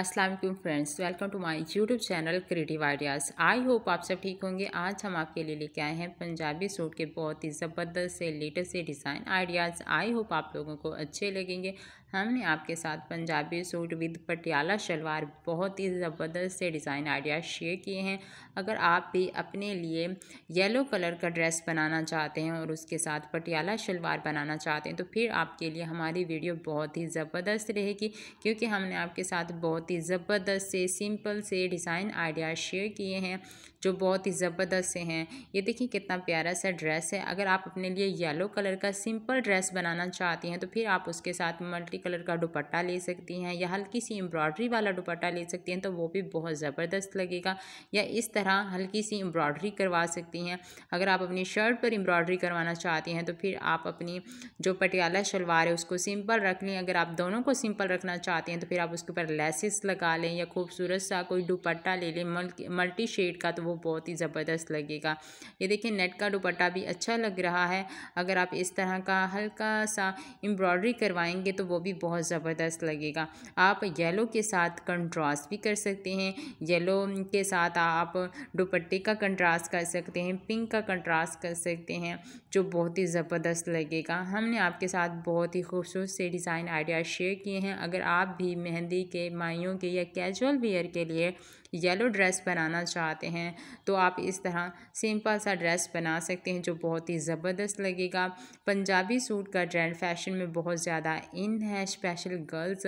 Aslam friends welcome to my YouTube channel creative ideas I hope आप सब ठीक होंगे आज हम आपके लिए लेके आए हैं पंजाबी सूट के बहुत ही ज़बरदस्त से लेटेस्ट से डिज़ाइन आइडियाज़ आई होप आप लोगों को अच्छे लगेंगे हमने आपके साथ पंजाबी सूट विद पटियाला शलवार बहुत ही ज़बरदस्त से डिज़ाइन आइडियाज़ शेयर किए हैं अगर आप भी अपने लिए येलो कलर का ड्रेस बनाना चाहते हैं और उसके साथ पटियाला शलवार बनाना चाहते हैं तो फिर आपके लिए हमारी वीडियो बहुत ही ज़बरदस्त रहेगी क्योंकि हमने आपके साथ बहुत बहुत ही ज़बरदस्त से सिंपल से डिज़ाइन आइडिया शेयर किए हैं जो बहुत ही ज़बरदस्त से हैं ये देखिए कितना प्यारा सा ड्रेस है अगर आप अपने लिए येलो कलर का सिंपल ड्रेस बनाना चाहती हैं तो फिर आप उसके साथ मल्टी कलर का दुपट्टा ले सकती हैं या हल्की सी एम्ब्रॉयडरी वाला दुपट्टा ले सकती हैं तो वो भी बहुत ज़बरदस्त लगेगा या इस तरह हल्की सी एम्ब्रॉयडरी करवा सकती हैं अगर आप अपनी शर्ट पर एम्ब्रॉयडरी करवाना चाहती हैं तो फिर आप अपनी जो पटियाला शलवार है उसको सिंपल रख लें अगर आप दोनों को सिंपल रखना चाहते हैं तो फिर आप उसके ऊपर लेसिस लेसेस लगा लें या खूबसूरत सा कोई दुपट्टा ले लें मल्टी शेड का तो वो बहुत ही ज़बरदस्त लगेगा ये देखिए नेट का दुपट्टा भी अच्छा लग रहा है अगर आप इस तरह का हल्का सा एम्ब्रॉयडरी करवाएंगे तो वो भी बहुत ज़बरदस्त लगेगा आप येलो के साथ कंट्रास्ट भी कर सकते हैं येलो के साथ आप दुपट्टे का कंट्रास्ट कर सकते हैं पिंक का कंट्रास्ट कर सकते हैं जो बहुत ही ज़बरदस्त लगेगा हमने आपके साथ बहुत ही खूबसूरत से डिज़ाइन आइडिया शेयर किए हैं अगर आप भी मेहंदी के माइंड भाइयों के या कैजुअल वेयर के लिए येलो ड्रेस बनाना चाहते हैं तो आप इस तरह सिंपल सा ड्रेस बना सकते हैं जो बहुत ही ज़बरदस्त लगेगा पंजाबी सूट का ट्रेंड फैशन में बहुत ज़्यादा इन है स्पेशल गर्ल्स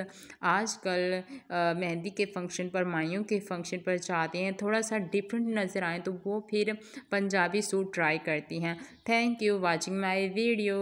आजकल मेहंदी के फंक्शन पर माइयों के फंक्शन पर चाहते हैं थोड़ा सा डिफरेंट नज़र आए तो वो फिर पंजाबी सूट ट्राई करती हैं thank you watching my video